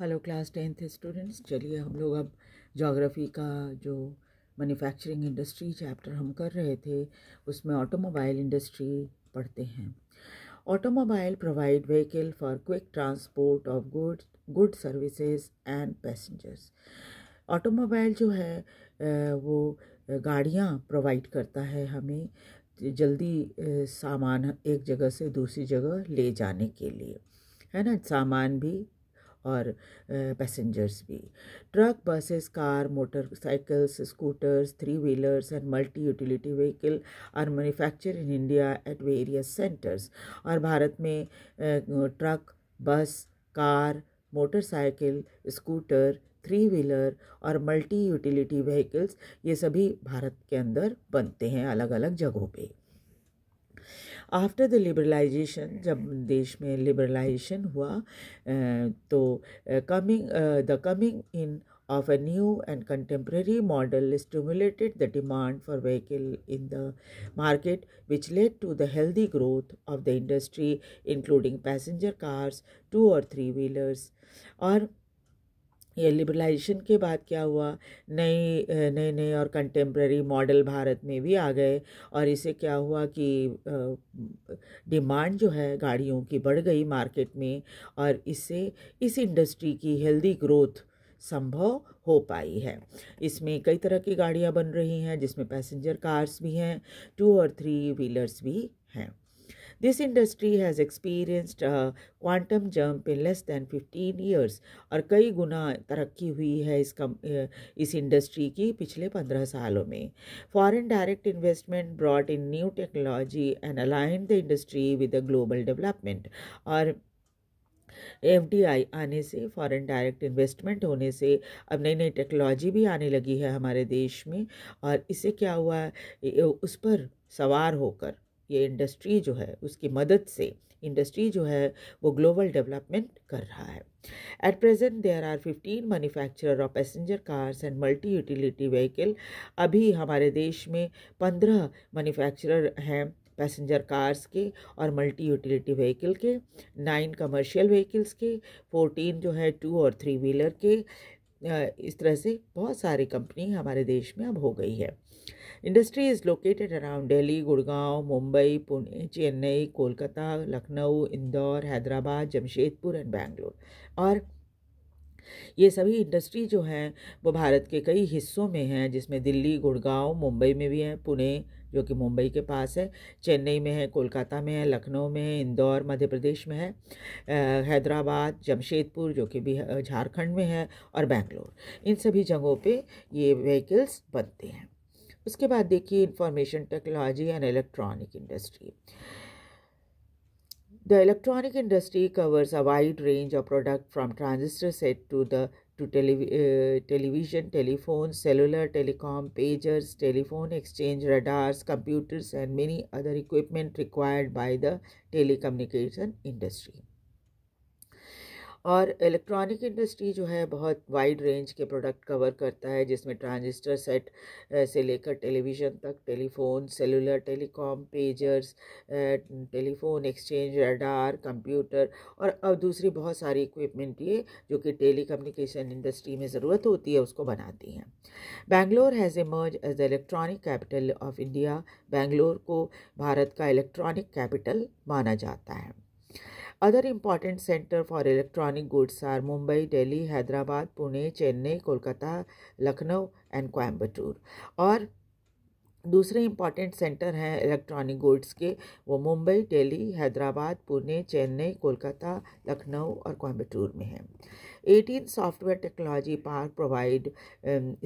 Hello class tenth students चलिए हम लोग अब जोग्राफ़ी का जो मैन्युफैक्चरिंग इंडस्ट्री चैप्टर हम कर रहे थे उसमें ऑटोमोबाइल इंडस्ट्री पढ़ते हैं automobile provide vehicle for quick transport of good goods services and passengers automobile जो है वो गाड़ियाँ प्रोवाइड करता है हमें जल्दी सामान एक जगह से दूसरी जगह ले जाने के लिए है ना सामान भी और पैसेंजर्स भी truck buses car motorcycles scooters three wheelers and multi utility vehicle are manufacture in India at various centres और भारत में truck bus car motorcycle scooter three wheeler और मल्टी यूटिलिटी व्हीकल्स ये सभी भारत के अंदर बनते हैं अलग अलग जगहों पर After the liberalisation, जब देश में लिबरलाइजेशन हुआ तो coming of a new and contemporary model stimulated the demand for vehicle in the market which led to the healthy growth of the industry including passenger cars two or three wheelers or ये liberalisation के बाद क्या हुआ नई नए नए और contemporary model Bharat में भी आ गए और इसे क्या हुआ कि डिमांड जो है गाड़ियों की बढ़ गई मार्केट में और इससे इस इंडस्ट्री की हेल्दी ग्रोथ संभव हो पाई है इसमें कई तरह की गाड़ियाँ बन रही हैं जिसमें पैसेंजर कार्स भी हैं टू और थ्री व्हीलर्स भी हैं this industry has experienced a uh, quantum in less than fifteen years और कई गुना तरक्की हुई है इस कम इस इंडस्ट्री की पिछले पंद्रह सालों में foreign direct investment brought in new technology and align the industry with the global development और एफ डी आई आने से फॉरेन डायरेक्ट इन्वेस्टमेंट होने से अब नई नई टेक्नोलॉजी भी आने लगी है हमारे देश में और इससे क्या हुआ उस पर सवार होकर ये इंडस्ट्री जो है उसकी मदद से इंडस्ट्री जो है वो ग्लोबल डेवलपमेंट कर रहा है at present there are 15 manufacturer of passenger cars and multi utility vehicle अभी हमारे देश में 15 मैन्युफैक्चरर हैं पैसेंजर कार्स के और मल्टी यूटिलिटी व्हीकल के नाइन कमर्शियल व्हीकल्स के फोर्टीन जो है टू और थ्री व्हीलर के इस तरह से बहुत सारी कंपनी हमारे देश में अब हो गई है industry is located around Delhi Gurgaon Mumbai Pune Chennai Kolkata Lucknow Indore Hyderabad Jamshedpur and Bangalore और ये सभी इंडस्ट्री जो हैं वो भारत के कई हिस्सों में हैं जिसमें दिल्ली गुड़गांव मुंबई में भी हैं पुणे जो कि मुंबई के पास है चेन्नई में है कोलकाता में है लखनऊ में है इंदौर मध्य प्रदेश में है हैदराबाद जमशेदपुर जो कि भी झारखंड में है और बेंगलोर इन सभी जगहों पे ये व्हीकल्स बनते हैं उसके बाद देखिए information technology and electronic industry the electronic industry covers a wide range of product from transistor set to the to tele- uh, television, telephone, cellular, telecom, pagers, telephone exchange, radars, computers, and many other equipment required by the telecommunication industry. और electronic industry जो है बहुत wide range के product cover करता है जिसमें transistor set से लेकर टेलीविज़न तक telephone cellular telecom pagers telephone exchange radar computer और अब दूसरी बहुत सारी इक्विपमेंट ये जो कि टेली कम्युनिकेशन इंडस्ट्री में ज़रूरत होती है उसको बनाती हैं Bangalore has emerge as the electronic capital of India Bangalore को भारत का इलेक्ट्रॉनिक कैपिटल माना जाता है other important center for electronic goods are Mumbai Delhi Hyderabad Pune Chennai Kolkata Lucknow and Coimbatore और दूसरे इम्पॉर्टेंट सेंटर हैं इलेक्ट्रॉनिक गुड्स के वो मुंबई दिल्ली हैदराबाद पुणे चेन्नई कोलकाता लखनऊ और कोयम्बटूर में हैं eighteen software technology park provide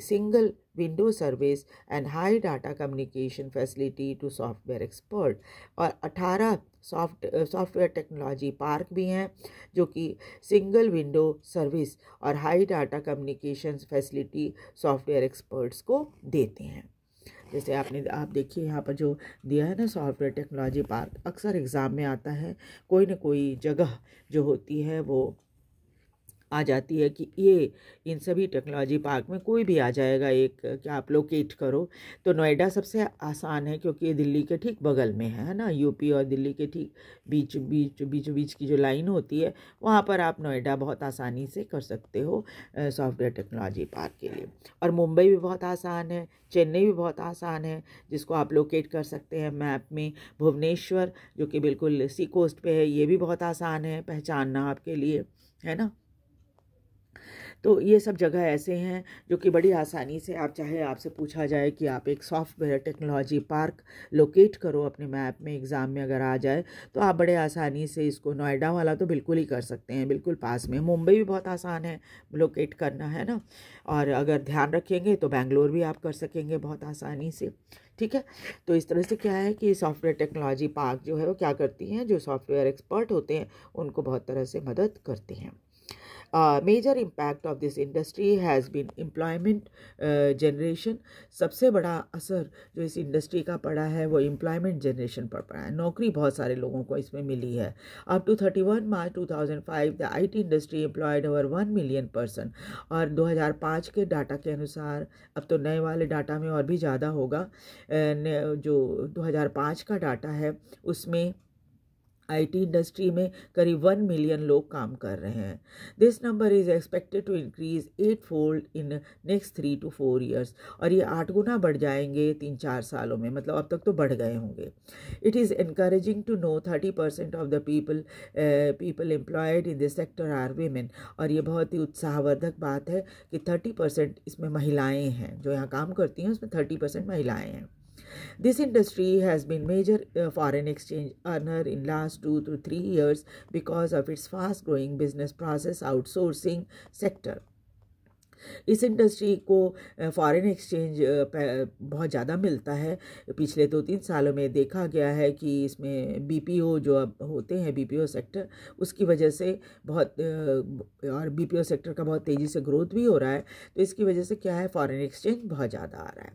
single window service and high data communication facility to software expert और अठारह सॉफ्ट सॉफ्टवेयर टेक्नोलॉजी पार्क भी हैं जो कि सिंगल विंडो सर्विस और high data communication facility software experts को देते हैं जैसे आपने आप देखिए यहाँ पर जो दिया है ना सॉफ्टवेयर टेक्नोलॉजी पार्क अक्सर एग्ज़ाम में आता है कोई ना कोई जगह जो होती है वो आ जाती है कि ये इन सभी टेक्नोलॉजी पार्क में कोई भी आ जाएगा एक कि आप लोकेट करो तो नोएडा सबसे आसान है क्योंकि ये दिल्ली के ठीक बगल में है ना यूपी और दिल्ली के ठीक बीच बीच बीच बीच की जो लाइन होती है वहाँ पर आप नोएडा बहुत आसानी से कर सकते हो सॉफ्टवेयर टेक्नोलॉजी पार्क के लिए और मुंबई भी बहुत आसान है चेन्नई भी बहुत आसान है जिसको आप लोकेट कर सकते हैं मैप में भुवनेश्वर जो कि बिल्कुल सी कोस्ट पर है ये भी बहुत आसान है पहचानना आपके लिए है ना तो ये सब जगह ऐसे हैं जो कि बड़ी आसानी से आप चाहे आपसे पूछा जाए कि आप एक सॉफ्टवेयर टेक्नोलॉजी पार्क लोकेट करो अपने मैप में एग्ज़ाम में अगर आ जाए तो आप बड़े आसानी से इसको नोएडा वाला तो बिल्कुल ही कर सकते हैं बिल्कुल पास में मुंबई भी बहुत आसान है लोकेट करना है ना और अगर ध्यान रखेंगे तो बेंगलोर भी आप कर सकेंगे बहुत आसानी से ठीक है तो इस तरह से क्या है कि सॉफ्टवेयर टेक्नोलॉजी पार्क जो है वो क्या करती हैं जो सॉफ्टवेयर एक्सपर्ट होते हैं उनको बहुत तरह से मदद करते हैं uh, major impact of this industry has been employment uh, generation सबसे बड़ा असर जो इस इंडस्ट्री का पड़ा है वो employment generation पर पड़ा है नौकरी बहुत सारे लोगों को इसमें मिली है up to 31 March 2005 the IT industry employed over 1 million person और 2005 के डाटा के अनुसार अब तो नए वाले डाटा में और भी ज़्यादा होगा जो 2005 का डाटा है उसमें आईटी इंडस्ट्री में करीब वन मिलियन लोग काम कर रहे हैं this number is expected to increase eight fold in next three to four years और ये आठ गुना बढ़ जाएंगे तीन चार सालों में मतलब अब तक तो बढ़ गए होंगे it is increasing to no thirty percent of the people people employed in this sector are women और ये बहुत ही उत्साहवर्धक बात है कि थर्टी परसेंट इसमें महिलाएँ हैं जो यहाँ काम करती हैं उसमें थर्टी परसेंट महिलाएँ हैं This industry has been major uh, foreign exchange earner in last 2 to 3 years because of its fast growing business process outsourcing sector. इस इंडस्ट्री को फॉरेन एक्सचेंज बहुत ज़्यादा मिलता है पिछले दो तीन सालों में देखा गया है कि इसमें बीपीओ जो अब होते हैं बीपीओ सेक्टर उसकी वजह से बहुत और बीपीओ सेक्टर का बहुत तेज़ी से ग्रोथ भी हो रहा है तो इसकी वजह से क्या है फॉरेन एक्सचेंज बहुत ज़्यादा आ रहा है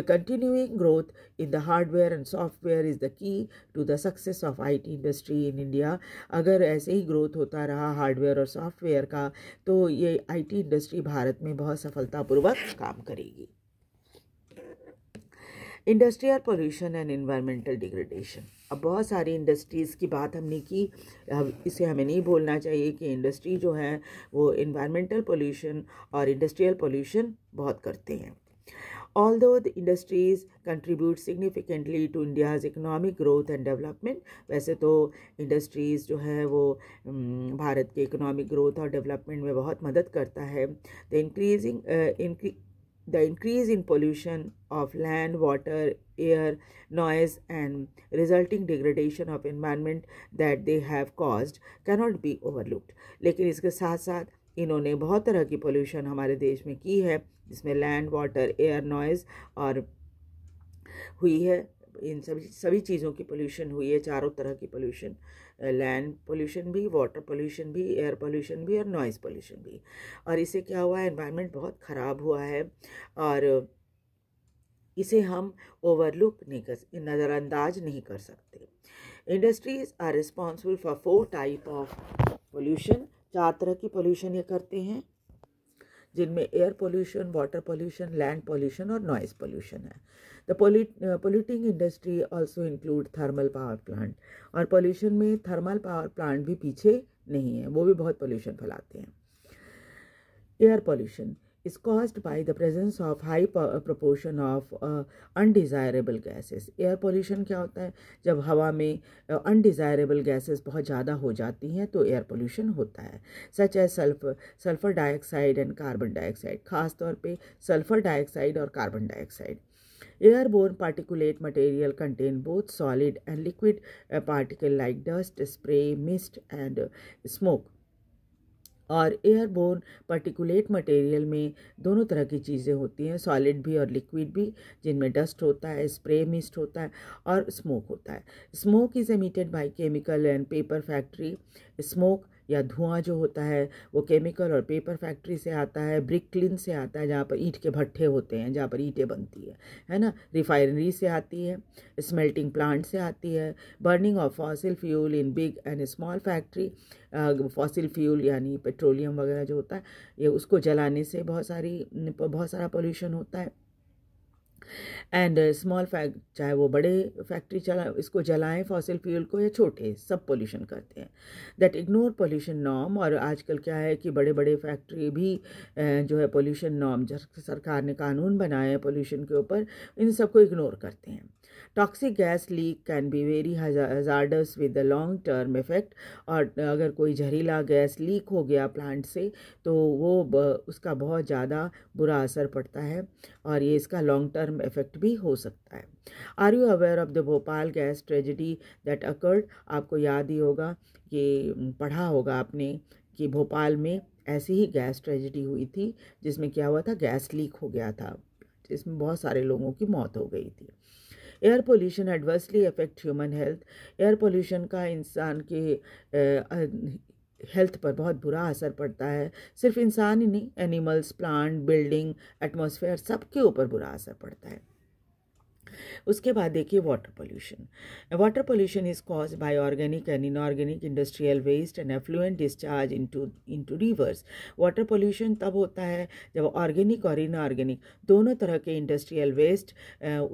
the continuing growth in the hardware and software is the key to the success of I T industry in India अगर ऐसे ही ग्रोथ होता रहा हार्डवेयर और सॉफ्टवेयर का तो ये आई टी इंडस्ट्री भारत में बहुत सफलतापूर्वक काम करेगी industrial pollution and environmental degradation अब बहुत सारी इंडस्ट्रीज़ की बात हमने की इसे हमें नहीं बोलना चाहिए कि इंडस्ट्री जो है वो इन्वायरमेंटल पोल्यूशन और इंडस्ट्रियल पोल्यूशन बहुत करते हैं Although the industries contribute significantly to India's economic growth and development, वैसे तो industries जो है वो भारत के economic growth और development में बहुत मदद करता है The increasing uh, incre the increase in pollution of land, water, air, noise, and resulting degradation of environment that they have caused cannot be overlooked. lekin iske sath sath इन्होंने बहुत तरह की पोल्यूशन हमारे देश में की है जिसमें लैंड वाटर एयर नॉइज़ और हुई है इन सभी सभी चीज़ों की पोल्यूशन हुई है चारों तरह की पोल्यूशन लैंड पोल्यूशन भी वाटर पोल्यूशन भी एयर पोल्यूशन भी और नॉइज़ पोल्यूशन भी और इसे क्या हुआ है एनवायरनमेंट बहुत ख़राब हुआ है और इसे हम ओवरलुक नहीं कर नज़रअंदाज नहीं कर सकते industries are responsible for four type of pollution चार तरह की पोल्यूशन ये करते हैं जिनमें air pollution water pollution land pollution और नॉइज़ पोल्यूशन है the polluting industry also include thermal power plant और पोल्यूशन में थर्मल पावर प्लांट भी पीछे नहीं है वो भी बहुत पोल्यूशन फैलाते हैं air pollution is caused by the presence of high proportion of uh, undesirable gases. Air pollution क्या होता है जब हवा में uh, undesirable gases बहुत ज़्यादा हो जाती हैं तो air pollution होता है such as sulphur sulfur dioxide and carbon dioxide. ख़ास तौर पर सल्फर डाइऑक्साइड और carbon dioxide Airborne particulate material contain both solid and liquid uh, particle like dust, spray, mist and uh, smoke. और airborne particulate material में दोनों तरह की चीज़ें होती हैं सॉलिड भी और लिक्विड भी जिनमें डस्ट होता है स्प्रे मिस्ट होता है और स्मोक होता है smoke is emitted by chemical and paper factory smoke या धुआं जो होता है वो केमिकल और पेपर फैक्ट्री से आता है ब्रिक क्लिन से आता है जहाँ पर ईंट के भट्ठे होते हैं जहाँ पर ईंटें बनती है है ना रिफाइनरी से आती है स्मेल्टिंग प्लांट से आती है burning of fossil fuel in big and small factory fossil fuel यानी पेट्रोलियम वगैरह जो होता है ये उसको जलाने से बहुत सारी बहुत सारा पोल्यूशन होता है एंड स्मॉल फैक्ट चाहे वो बड़े फैक्ट्री चला इसको जलाएं फॉसिल फ्यूल को या छोटे सब पोल्यूशन करते हैं दैट इग्नोर पोल्यूशन नॉम और आजकल क्या है कि बड़े बड़े फैक्ट्री भी जो है पोल्यूशन नॉम सरकार ने कानून बनाए हैं पोल्यूशन के ऊपर इन सबको इग्नोर करते हैं toxic gas leak can be very hazardous with the long term effect और अगर कोई जहरीला गैस लीक हो गया प्लांट से तो वो उसका बहुत ज़्यादा बुरा असर पड़ता है और ये इसका लॉन्ग टर्म इफेक्ट भी हो सकता है are you aware of the Bhopal gas tragedy that occurred आपको याद ही होगा कि पढ़ा होगा आपने कि भोपाल में ऐसी ही गैस ट्रेजिडी हुई थी जिसमें क्या हुआ था गैस लीक हो गया था जिसमें बहुत सारे लोगों की मौत हो गई थी air pollution adversely affect human health air pollution का इंसान के हेल्थ पर बहुत बुरा असर पड़ता है सिर्फ इंसान ही नहीं एनिमल्स प्लांट बिल्डिंग एटमोसफेयर सब के ऊपर बुरा असर पड़ता है उसके बाद देखिए water pollution water pollution is cause by organic and inorganic industrial waste and effluent discharge into into rivers water pollution तब होता है जब ऑर्गेनिक और इनऑर्गेनिक दोनों तरह के इंडस्ट्रियल वेस्ट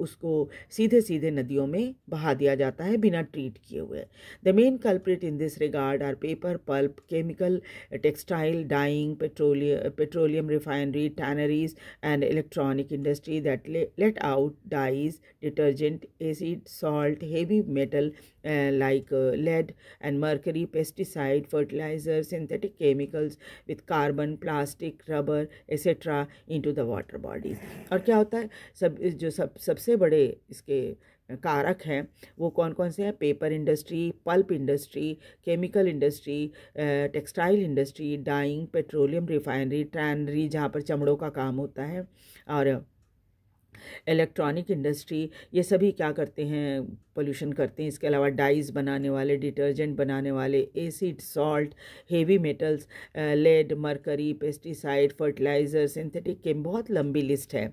उसको सीधे सीधे नदियों में बहा दिया जाता है बिना ट्रीट किए हुए the main culprit in this regard are paper pulp chemical textile dyeing petroleum petroleum refinery tanneries and electronic industry that let out dyes detergent, acid, salt, heavy metal uh, like uh, lead and mercury, pesticide, fertilizer, synthetic chemicals with carbon, plastic, rubber etc. into the water bodies. और क्या होता है सब जो सब सबसे बड़े इसके कारक हैं वो कौन कौन से हैं paper industry pulp industry chemical industry textile industry dyeing petroleum refinery tannery जहाँ पर चमड़ों का काम होता है और इलेक्ट्रॉनिक इंडस्ट्री ये सभी क्या करते हैं पोल्यूशन करते हैं इसके अलावा डाइज बनाने वाले डिटर्जेंट बनाने वाले acid salt heavy metals lead mercury pesticide fertilizer synthetic chem बहुत लंबी लिस्ट है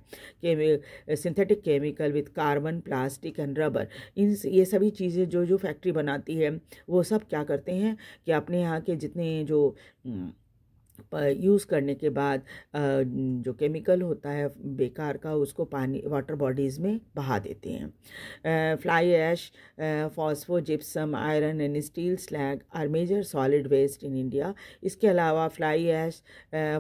synthetic chemical with carbon plastic and rubber इन ये सभी चीज़ें जो जो फैक्ट्री बनाती है वो सब क्या करते हैं कि अपने यहाँ के जितने जो हम्म, यूज़ करने के बाद जो केमिकल होता है बेकार का उसको पानी वाटर बॉडीज़ में बहा देते हैं fly ash phospho gypsum iron and steel slag are major solid waste in India इसके अलावा fly ash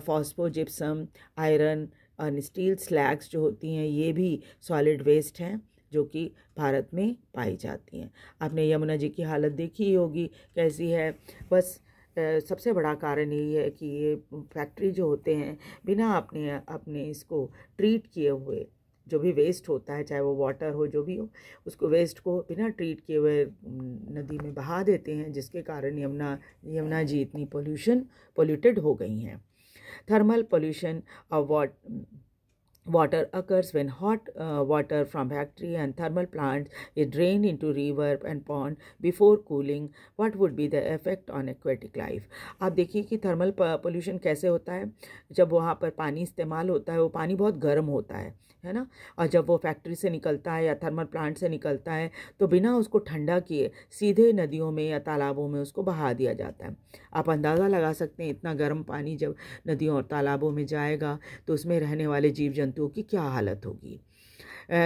phospho gypsum iron and steel slags जो होती हैं ये भी सॉलिड वेस्ट हैं जो कि भारत में पाई जाती हैं आपने यमुना जी की हालत देखी होगी कैसी है बस सबसे बड़ा कारण यही है कि ये फैक्ट्री जो होते हैं बिना अपने अपने इसको ट्रीट किए हुए जो भी वेस्ट होता है चाहे वो वाटर हो जो भी हो उसको वेस्ट को बिना ट्रीट किए हुए नदी में बहा देते हैं जिसके कारण यमुना यमुना जी इतनी पोल्यूशन पोल्यूटेड हो गई हैं थर्मल पोल्यूशन और वाट water occurs when hot uh, water from factory and thermal plants is drained into river and pond before cooling what would be the effect on aquatic life आप देखिए कि thermal pollution कैसे होता है जब वहाँ पर पानी इस्तेमाल होता है वो पानी बहुत गर्म होता है है ना और जब वो फैक्ट्री से निकलता है या थर्मल प्लांट से निकलता है तो बिना उसको ठंडा किए सीधे नदियों में या तालाबों में उसको बहा दिया जाता है आप अंदाज़ा लगा सकते हैं इतना गर्म पानी जब नदियों और तालाबों में जाएगा तो उसमें रहने वाले जीव जंतु धातुओं की क्या हालत होगी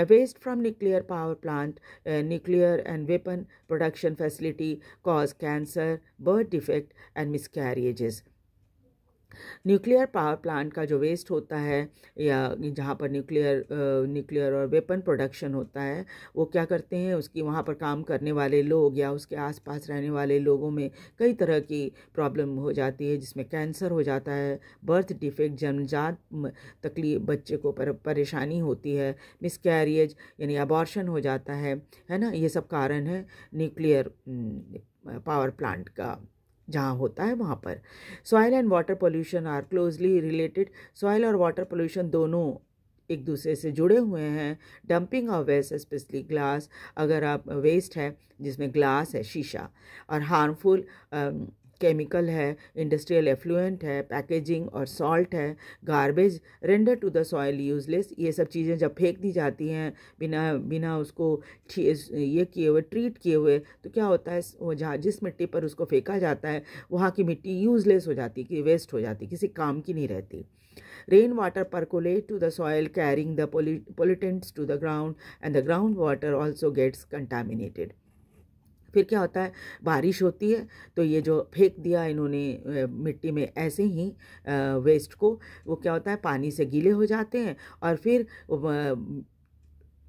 waste from nuclear power plant nuclear and weapon production facility cause cancer birth defect and miscarriages nuclear power plant का जो वेस्ट होता है या जहाँ पर न्यूक्लियर न्यूक्लियर और वेपन प्रोडक्शन होता है वो क्या करते हैं उसकी वहाँ पर काम करने वाले लोग या उसके आसपास रहने वाले लोगों में कई तरह की प्रॉब्लम हो जाती है जिसमें कैंसर हो जाता है बर्थ डिफेक्ट जन्मजात तकलीफ बच्चे को पर, परेशानी होती है मिसकैरियज यानी अबॉर्शन हो जाता है है ना ये सब कारण है न्यूक्लियर पावर प्लांट का जहाँ होता है वहाँ पर soil and water pollution are closely related soil और वाटर पोल्यूशन दोनों एक दूसरे से जुड़े हुए हैं dumping of waste specially glass अगर आप वेस्ट है जिसमें ग्लास है शीशा और हार्मफुल केमिकल है इंडस्ट्रियल एफ्लुएंट है पैकेजिंग और सॉल्ट है garbage render to the soil useless ये सब चीज़ें जब फेंक दी जाती हैं बिना बिना उसको ये किए हुए ट्रीट किए हुए तो क्या होता है वो जहाँ जिस मिट्टी पर उसको फेंका जाता है वहाँ की मिट्टी यूजलेस हो जाती कि वेस्ट हो जाती किसी काम की नहीं रहती rain water percolate to the soil carrying the pollutants to the ground and the ground water also gets contaminated फिर क्या होता है बारिश होती है तो ये जो फेंक दिया इन्होंने मिट्टी में ऐसे ही वेस्ट को वो क्या होता है पानी से गीले हो जाते हैं और फिर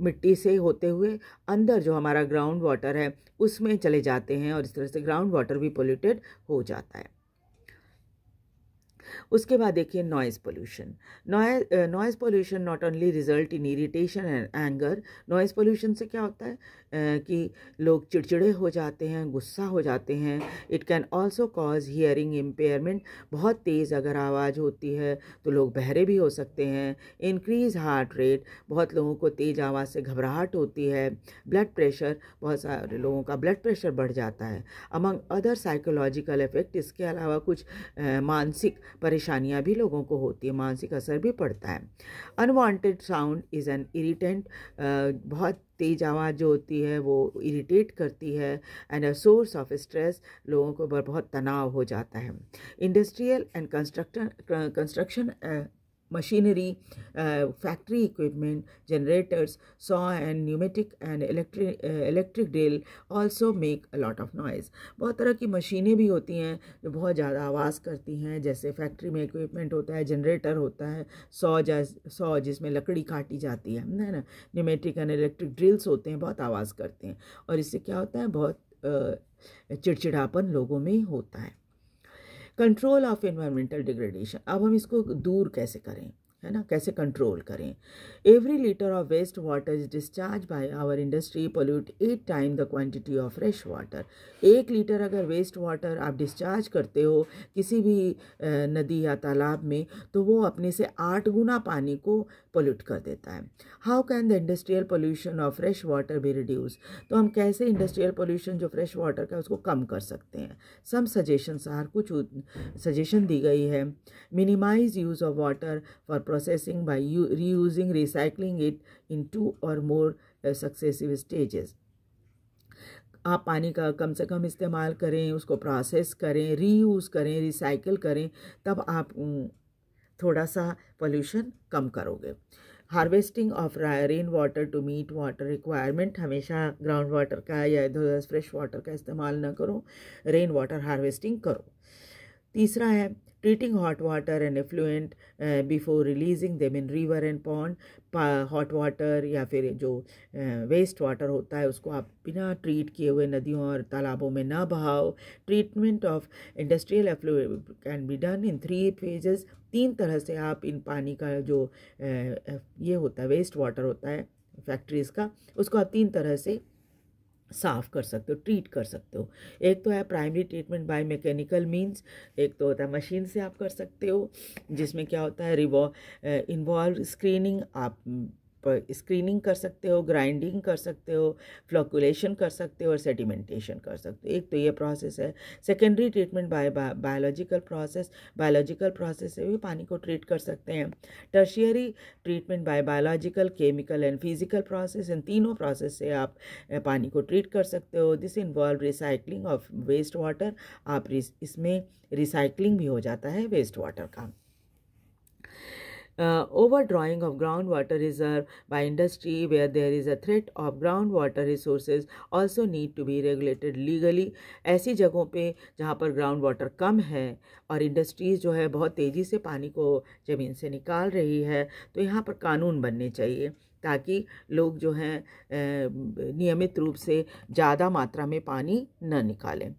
मिट्टी से होते हुए अंदर जो हमारा ग्राउंड वाटर है उसमें चले जाते हैं और इस तरह से ग्राउंड वाटर भी पोल्यूटेड हो जाता है उसके बाद देखिए noise pollution noise pollution not only result in irritation and anger noise pollution से क्या होता है uh, कि लोग चिड़चिड़े हो जाते हैं गुस्सा हो जाते हैं it can also cause hearing impairment बहुत तेज़ अगर आवाज़ होती है तो लोग बहरे भी हो सकते हैं इंक्रीज हार्ट रेट बहुत लोगों को तेज़ आवाज़ से घबराहट होती है ब्लड प्रेशर बहुत सारे लोगों का ब्लड प्रेशर बढ़ जाता है अमंग अदर साइकोलॉजिकल इफ़ेक्ट इसके अलावा कुछ uh, मानसिक परेशानियाँ भी लोगों को होती है मानसिक असर भी पड़ता है unwanted sound is an irritant बहुत तेज आवाज़ जो होती है वो इरिटेट करती है and a source of stress लोगों को बहुत तनाव हो जाता है industrial and constructor construction machinery factory uh, factory generators generators, and and and electric electric drill also make a lot of noise बहुत तरह की मशीनें भी होती हैं जो बहुत ज़्यादा आवाज़ करती हैं जैसे फैक्ट्री में इक्विपमेंट होता है जनरेटर होता है सौ जैस सौ जिसमें लकड़ी काटी जाती है है ना न्यूमेटिक एंड इलेक्ट्रिक ड्रिल्स होते हैं बहुत आवाज़ करते हैं और इससे क्या होता है बहुत चिड़चिड़ापन लोगों में होता है कंट्रोल ऑफ इन्वायरमेंटल डिग्रेडेशन अब हम इसको दूर कैसे करें है ना कैसे कंट्रोल करें every litre of waste water is discharge by our industry pollute eight time the quantity of fresh water एक लीटर अगर वेस्ट वाटर आप डिस्चार्ज करते हो किसी भी नदी या तालाब में तो वो अपने से आठ गुना पानी को पोल्यूट कर देता है how can the industrial pollution of fresh water भी रिड्यूस तो हम कैसे इंडस्ट्रियल पोल्यूशन जो फ्रेश वाटर का उसको कम कर सकते हैं सम सजेशन सार कुछ सजेशन दी गई है minimize use of water for processing by reusing, recycling it in two or more uh, successive stages. आप पानी का कम से कम इस्तेमाल करें उसको प्रोसेस करें रीयूज़ करें रिसाइकिल करें तब आप थोड़ा सा पोल्यूशन कम करोगे harvesting of rain water to meet water requirement हमेशा ग्राउंड वाटर का या इधर उधर फ्रेश वाटर का इस्तेमाल ना करो रेन वाटर हार्वेस्टिंग करो तीसरा है treating hot water and effluent uh, before releasing them in river and pond hot water या फिर जो वेस्ट uh, वाटर होता है उसको आप बिना ट्रीट किए हुए नदियों और तालाबों में ना बहाओ treatment of industrial efflu can be done in three phases तीन तरह से आप इन पानी का जो uh, ये होता है वेस्ट वाटर होता है फैक्ट्रीज़ का उसको आप तीन तरह से साफ कर सकते हो ट्रीट कर सकते हो एक तो है primary treatment by mechanical means एक तो होता है मशीन से आप कर सकते हो जिसमें क्या होता है रिवॉ इन्वॉल्व स्क्रीनिंग आप पर स्क्रीनिंग कर सकते हो ग्राइंडिंग कर सकते हो फ्लोकुलेशन कर सकते हो और सेडिमेंटेशन कर सकते हो एक तो ये प्रोसेस है secondary treatment by biological process biological process से भी पानी को ट्रीट कर सकते हैं tertiary treatment by biological chemical and physical process इन तीनों प्रोसेस से आप पानी को ट्रीट कर सकते हो this involve recycling of waste water आप इसमें रिसाइकलिंग भी हो जाता है वेस्ट वाटर का Uh, overdrawing of groundwater reserve by industry where there is a threat of groundwater resources also need to be regulated legally. ऐसी जगहों पे जहाँ पर ग्राउंड वाटर कम है और इंडस्ट्रीज़ जो है बहुत तेज़ी से पानी को ज़मीन से निकाल रही है तो यहाँ पर कानून बनने चाहिए ताकि लोग जो हैं नियमित रूप से ज़्यादा मात्रा में पानी न निकालें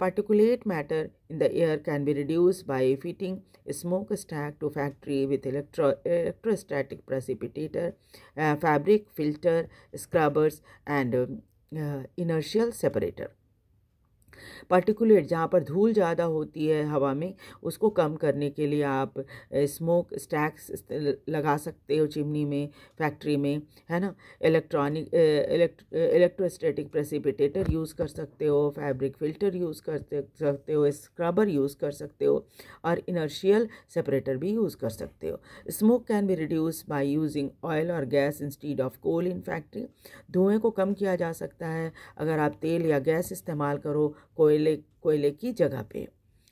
particulate matter in the air can be reduce by fitting smoke stack to factory with electro electrostatic precipitator fabric filter scrubbers and inertial separator particulate जहाँ पर धूल ज़्यादा होती है हवा में उसको कम करने के लिए आप स्मोक स्टैक्स लगा सकते हो चिमनी में फैक्ट्री में है ना इलेक्ट्रॉनिक इलेक्ट्रोस्टैटिक प्रेसिपिटेटर यूज़ कर सकते हो फैब्रिक फिल्टर यूज़ कर सकते हो स्क्रबर यूज़ कर सकते हो और इनर्शियल सेपरेटर भी यूज़ कर सकते हो smoke can be reduce by using oil और gas instead of coal in factory धुएँ को कम किया जा सकता है अगर आप तेल या गैस इस्तेमाल करो कोयले कोयले की जगह पे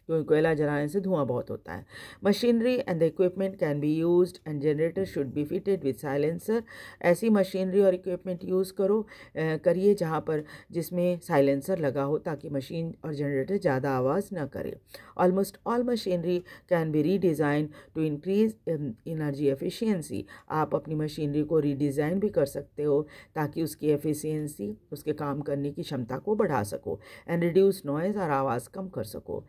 क्योंकि कोयला जलाने से धुआं बहुत होता है machinery and the equipment can be use and generator should be fitted with silencer ऐसी मशीनरी और इक्विपमेंट यूज़ करो करिए जहाँ पर जिसमें साइलेंसर लगा हो ताकि मशीन और जनरेटर ज़्यादा आवाज़ ना करे almost all machinery can be redesign to increase energy efficiency आप अपनी मशीनरी को रीडिज़ाइन भी कर सकते हो ताकि उसकी एफिशियंसी उसके काम करने की क्षमता को बढ़ा सको एंड रिड्यूस नॉइज़ और आवाज़ कम कर सको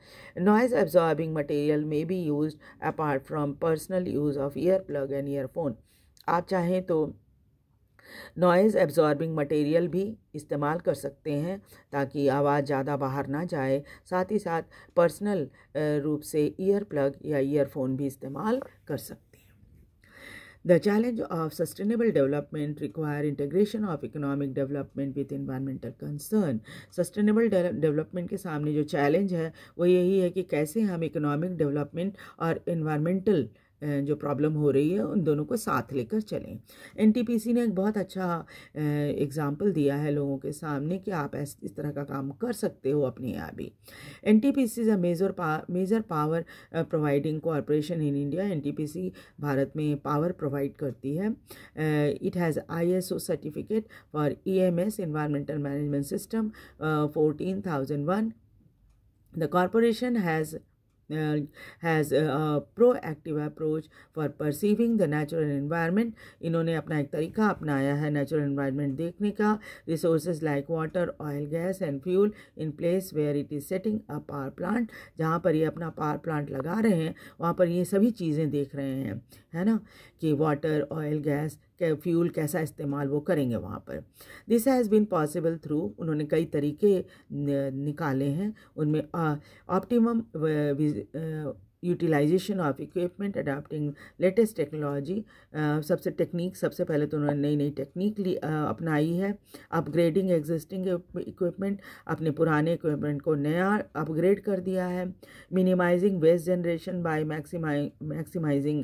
नॉइज़ तो Noise absorbing material may use apart from personal use of ear plug and earphone आप चाहें तो नॉइज़ एब्जॉर्बिंग मटेरियल भी इस्तेमाल कर सकते हैं ताकि आवाज़ ज़्यादा बाहर ना जाए साथ ही साथ पर्सनल रूप से ईयर प्लग या ईयरफोन भी इस्तेमाल कर सकते The challenge of sustainable development require integration of economic development with environmental concern. Sustainable de development के सामने जो challenge है वो यही है कि कैसे हम economic development और environmental uh, जो प्रॉब्लम हो रही है उन दोनों को साथ लेकर चलें एनटीपीसी ने एक बहुत अच्छा एग्ज़ाम्पल दिया है लोगों के सामने कि आप इस तरह का काम कर सकते हो अपने यहाँ भी N T P C is a major major power providing corporation in India N T P C Bharat में पावर प्रोवाइड करती है it has I S O certificate for E M S environmental management system fourteen thousand one the corporation has has proactive approach for perceiving the natural environment इन्होंने अपना एक तरीका अपनाया है natural environment देखने का resource like water oil gas and fuel in place where it is setting a power plant जहाँ पर ये अपना पावर प्लांट लगा रहे हैं वहाँ पर ये सभी चीज़ें देख रहे हैं है ना कि वाटर ऑयल गैस फ्यूल कैसा इस्तेमाल वो करेंगे वहाँ पर this has been possible through उन्होंने कई तरीके निकाले हैं उनमें optimum utilisation of equipment adapting latest technology सबसे टेक्निक सबसे पहले तो उन्होंने नई नई टेक्निक ली अपनाई है अपग्रेडिंग एग्जिस्टिंग इक्विपमेंट अपने पुराने इक्विपमेंट को नया अपग्रेड कर दिया है minimising waste generation by maximise maximising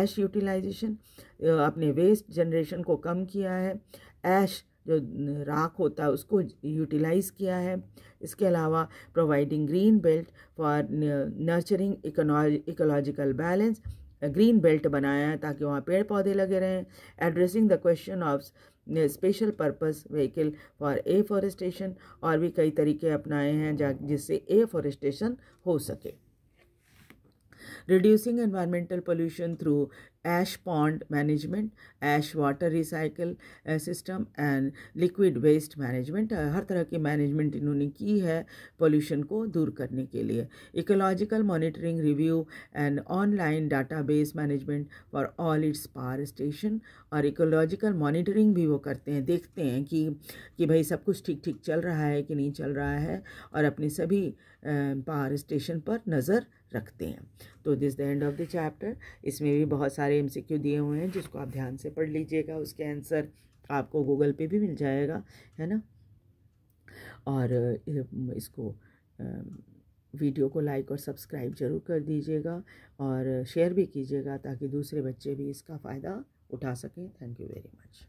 ash utilisation अपने वेस्ट जनरेशन को कम किया है ऐश जो राख होता है उसको यूटिलाइज़ किया है इसके अलावा providing green belt for nurturing ecological balance green belt बनाया है ताकि वहाँ पेड़ पौधे लगे रहें addressing the question of special purpose vehicle for afforestation और भी कई तरीके अपनाए हैं जिससे ए फॉरेस्टेशन हो सके reducing environmental pollution through ash pond management, ash water recycle uh, system and liquid waste management uh, har tarah की management inhone ki hai pollution ko dur karne ke liye ecological monitoring review and online database management for all its power station aur ecological monitoring bhi wo karte hain dekhte hain ki ki bhai sab kuch theek theek chal raha hai ki nahi chal raha hai aur और sabhi uh, पार station पर नज़र रखते हैं तो this the end of the chapter इसमें भी बहुत सारे एमसीक्यू दिए हुए हैं जिसको आप ध्यान से पढ़ लीजिएगा उसके आंसर आपको गूगल पे भी मिल जाएगा है ना और इसको वीडियो को लाइक और सब्सक्राइब ज़रूर कर दीजिएगा और शेयर भी कीजिएगा ताकि दूसरे बच्चे भी इसका फ़ायदा उठा सकें थैंक यू वेरी मच